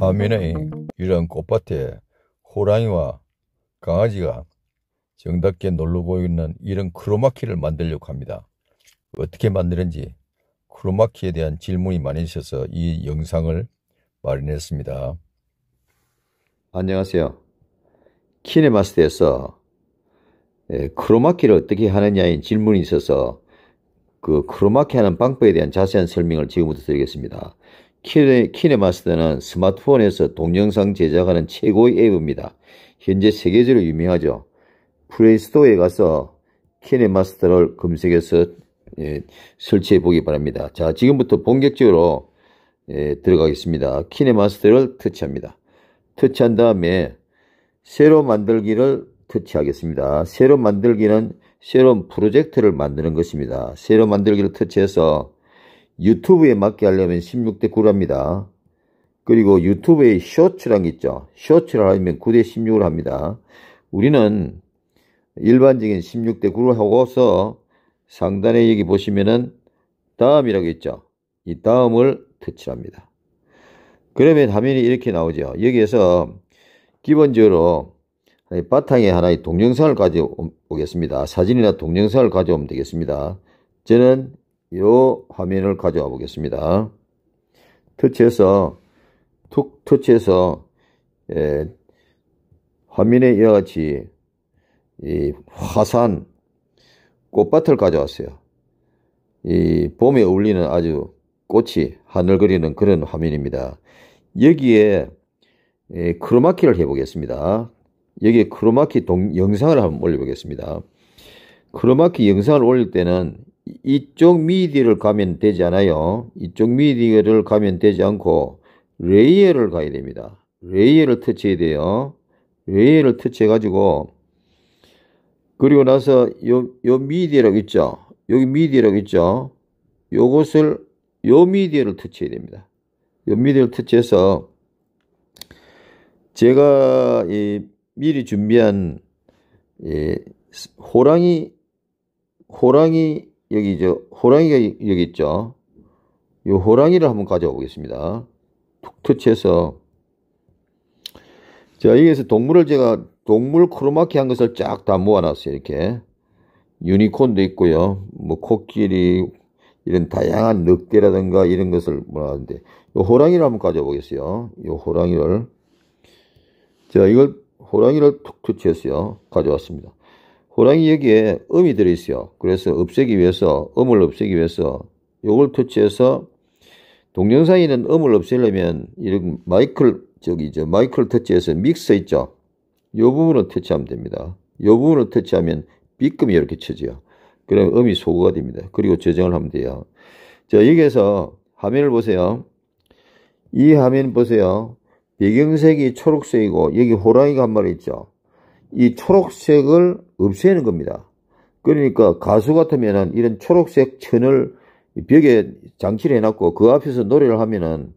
화면의 이런 꽃밭에 호랑이와 강아지가 정답게 놀러 보이는 이런 크로마키를 만들려고 합니다. 어떻게 만드는지 크로마키에 대한 질문이 많이 있어서 이 영상을 마련했습니다. 안녕하세요. 키네마스터에서 크로마키를 어떻게 하느냐인 질문이 있어서 그 크로마키하는 방법에 대한 자세한 설명을 지금부터 드리겠습니다. 키네, 키네마스터는 스마트폰에서 동영상 제작하는 최고의 앱입니다. 현재 세계적으로 유명하죠. 플레이스토어에 가서 키네마스터를 검색해서 예, 설치해 보기 바랍니다. 자, 지금부터 본격적으로 예, 들어가겠습니다. 키네마스터를 터치합니다. 터치한 다음에 새로 만들기를 터치하겠습니다. 새로 만들기는 새로운 프로젝트를 만드는 것입니다. 새로 만들기를 터치해서 유튜브에 맞게 하려면 16대 9랍니다. 그리고 유튜브에 쇼츠랑 있죠. 쇼츠를 하면 려 9대 16을 합니다. 우리는 일반적인 16대 9를 하고서 상단에 여기 보시면은 다음이라고 있죠. 이 다음을 터치합니다. 그러면 화면이 이렇게 나오죠. 여기에서 기본적으로 네, 바탕에 하나의 동영상을 가져오겠습니다. 사진이나 동영상을 가져오면 되겠습니다. 저는 이 화면을 가져와 보겠습니다. 터치해서 툭 터치해서 예, 화면에 이와 같이 이 화산 꽃밭을 가져왔어요. 이 봄에 어울리는 아주 꽃이 하늘그리는 그런 화면입니다. 여기에 예, 크로마키를 해보겠습니다. 여기에 크로마키 동, 영상을 한번 올려보겠습니다. 크로마키 영상을 올릴 때는 이쪽 미디를 가면 되지 않아요. 이쪽 미디를 가면 되지 않고 레이어를 가야 됩니다. 레이어를 터치해야 돼요. 레이어를 터치해 가지고 그리고 나서 요, 요 미디어라고 있죠. 여기 미디어라고 있죠. 요것을 요 미디어를 터치해야 됩니다. 요 미디어를 터치해서 제가 이 미리 준비한 예, 호랑이 호랑이 여기 저 호랑이가 여기 있죠. 요 호랑이를 한번 가져와 보겠습니다. 툭 터치해서 자 여기에서 동물을 제가 동물 크로마키 한 것을 쫙 다 모아놨어요. 이렇게 유니콘도 있고요. 뭐 코끼리 이런 다양한 늑대라든가 이런 것을 모아놨는데요 호랑이를 한번 가져와 보겠어요. 요 호랑이를 자 이걸 호랑이를 툭툭 치었어요. 가져왔습니다. 호랑이 여기에 음이 들어있어요. 그래서 없애기 위해서, 음을 없애기 위해서 요걸 터치해서 동영상에는 음을 없애려면 이런 마이클, 저기, 저 마이클 터치해서 믹서 있죠? 요 부분을 터치하면 됩니다. 요 부분을 터치하면 B급이 이렇게 쳐져요. 그럼 음이 소거가 됩니다. 그리고 저장을 하면 돼요. 자, 여기에서 화면을 보세요. 이 화면 보세요. 배경색이 초록색이고 여기 호랑이가 한 마리 있죠. 이 초록색을 없애는 겁니다. 그러니까 가수 같으면은 이런 초록색 천을 벽에 장치를 해놨고 그 앞에서 노래를 하면은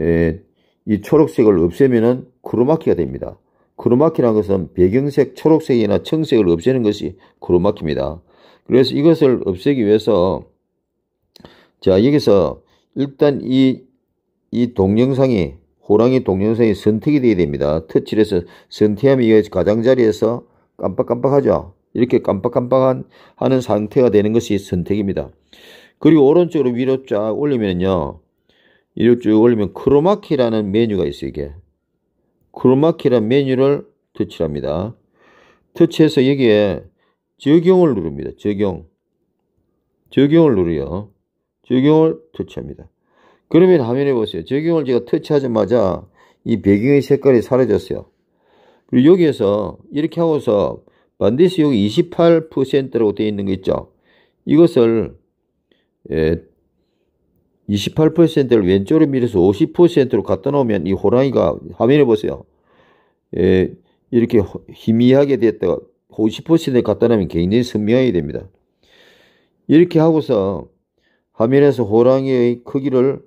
예, 이 초록색을 없애면은 크로마키가 됩니다. 크로마키란 것은 배경색 초록색이나 청색을 없애는 것이 크로마키입니다. 그래서 이것을 없애기 위해서 자 여기서 일단 이 이 동영상이 호랑이 동영상이 선택이 되어야 됩니다. 터치를 해서 선택하면 이게 가장자리에서 깜빡깜빡하죠. 이렇게 깜빡깜빡한 하는 상태가 되는 것이 선택입니다. 그리고 오른쪽으로 위로 쫙 올리면요. 위로 쭉 올리면 크로마키라는 메뉴가 있어요. 이게 크로마키라는 메뉴를 터치합니다. 터치해서 여기에 적용을 누릅니다. 적용. 적용을 누르요. 적용을 터치합니다. 그러면 화면에 보세요. 적용을 제가 터치하자마자 이 배경의 색깔이 사라졌어요. 그리고 여기에서 이렇게 하고서 반드시 여기 28%라고 되어 있는 거 있죠. 이것을 28%를 예, 왼쪽으로 밀어서 50%로 갖다 놓으면 이 호랑이가 화면에 보세요. 예, 이렇게 희미하게 됐다가 5 0를 갖다 놓으면 굉장히 선명하게 됩니다. 이렇게 하고서 화면에서 호랑이의 크기를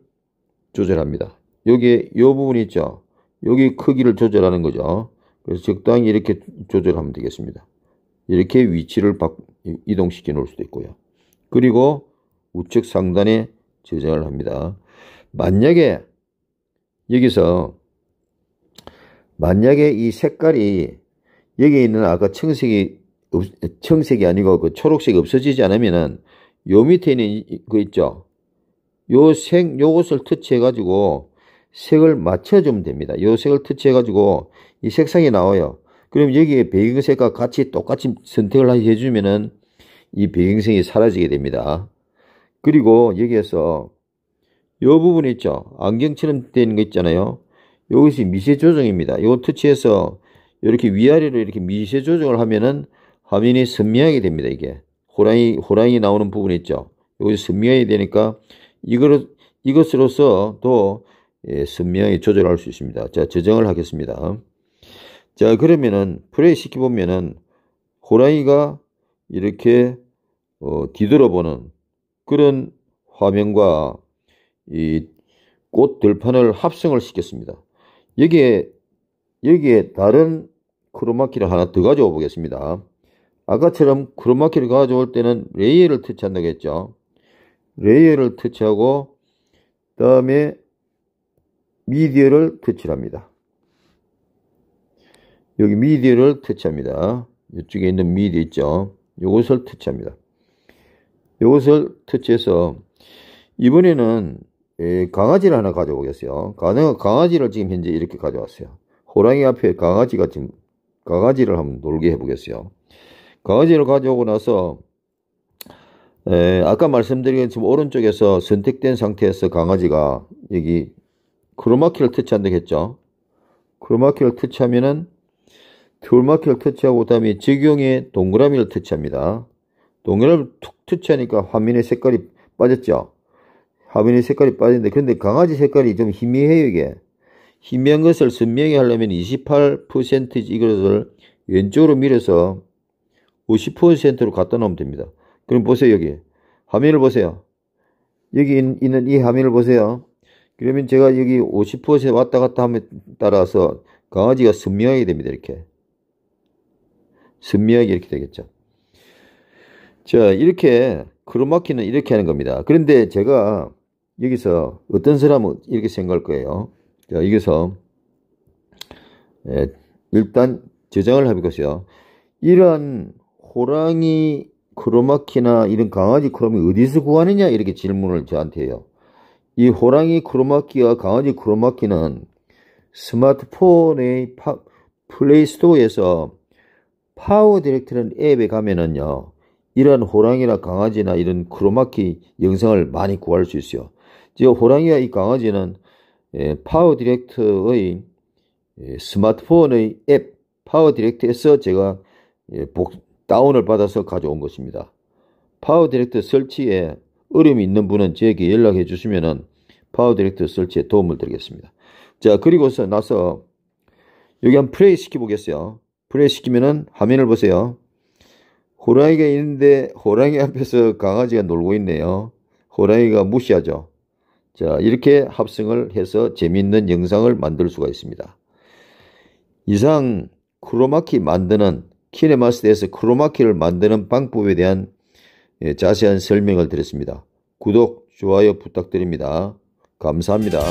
조절합니다. 여기에 이 부분이 있죠. 여기 크기를 조절하는 거죠. 그래서 적당히 이렇게 조절하면 되겠습니다. 이렇게 위치를 이동시켜 놓을 수도 있고요. 그리고 우측 상단에 저장을 합니다. 만약에 여기서 만약에 이 색깔이 여기 있는 아까 청색이 청색이 아니고 그 초록색이 없어지지 않으면은 요 밑에 있는 그 있죠. 요 색, 요것을 터치해가지고 색을 맞춰주면 됩니다. 요 색을 터치해가지고 이 색상이 나와요. 그럼 여기에 배경색과 같이 똑같이 선택을 해주면은 이 배경색이 사라지게 됩니다. 그리고 여기에서 요 부분 있죠. 안경처럼 되는 거 있잖아요. 요것이 미세 조정입니다. 요거 터치해서 이렇게 위아래로 이렇게 미세 조정을 하면은 화면이 선명하게 됩니다. 이게 호랑이 호랑이 나오는 부분 있죠. 여기 선명하게 되니까 이걸, 이것으로서도 예, 선명히 조절할 수 있습니다. 자, 저정을 하겠습니다. 자, 그러면은 플레이 시켜보면은 호랑이가 이렇게 어, 뒤돌아보는 그런 화면과 이꽃 들판을 합성을 시켰습니다. 여기에 여기에 다른 크로마키를 하나 더 가져와 보겠습니다. 아까처럼 크로마키를 가져올 때는 레이어를 터치한다고 했죠. 레이어를 터치하고 그 다음에 미디어를 터치합니다. 여기 미디어를 터치합니다. 이쪽에 있는 미디어 있죠. 이것을 터치합니다. 이것을 터치해서 이번에는 예, 강아지를 하나 가져오겠어요. 강아지를 지금 현재 이렇게 가져왔어요. 호랑이 앞에 강아지가 지금 강아지를 한번 놀게 해보겠어요. 강아지를 가져오고 나서 에, 예, 아까 말씀드린 지금 오른쪽에서 선택된 상태에서 강아지가 여기 크로마키를 터치한다고 했죠. 크로마키를 터치하면은 툴마키를 터치하고 그다음에 적용에 동그라미를 터치합니다. 동그라미를 툭 터치하니까 화면의 색깔이 빠졌죠. 화면의 색깔이 빠졌는데 그런데 강아지 색깔이 좀 희미해요 이게. 희미한 것을 선명히 하려면 28% 이것을 왼쪽으로 밀어서 50%로 갖다 놓으면 됩니다. 그럼 보세요, 여기. 화면을 보세요. 여기 있는 이 화면을 보세요. 그러면 제가 여기 50%에 왔다 갔다 함에 따라서 강아지가 선명하게 됩니다, 이렇게. 선명하게 이렇게 되겠죠. 자, 이렇게 크로마키는 이렇게 하는 겁니다. 그런데 제가 여기서 어떤 사람은 이렇게 생각할 거예요. 자, 여기서 예, 일단 저장을 해보겠요 이런 호랑이 크로마키나 이런 강아지 크롬이 어디서 구하느냐 이렇게 질문을 저한테 해요. 이 호랑이 크로마키와 강아지 크로마키는 스마트폰의 파, 플레이스토어에서 파워 디렉트는 앱에 가면은요. 이런 호랑이나 강아지나 이런 크로마키 영상을 많이 구할 수 있어요. 즉 호랑이와 이 강아지는 예, 파워 디렉트의 예, 스마트폰의 앱 파워 디렉트에서 제가 예, 복, 다운을 받아서 가져온 것입니다. 파워 디렉트 설치에 어려움이 있는 분은 저에게 연락해 주시면은 파워 디렉트 설치에 도움을 드리겠습니다. 자, 그리고서 나서 여기 한 플레이 시켜보겠어요. 플레이 시키면은 화면을 보세요. 호랑이가 있는데 호랑이 앞에서 강아지가 놀고 있네요. 호랑이가 무시하죠. 자, 이렇게 합성을 해서 재미있는 영상을 만들 수가 있습니다. 이상 크로마키 만드는 키네마스터에서 크로마키를 만드는 방법에 대한 예, 자세한 설명을 드렸습니다. 구독, 좋아요 부탁드립니다. 감사합니다.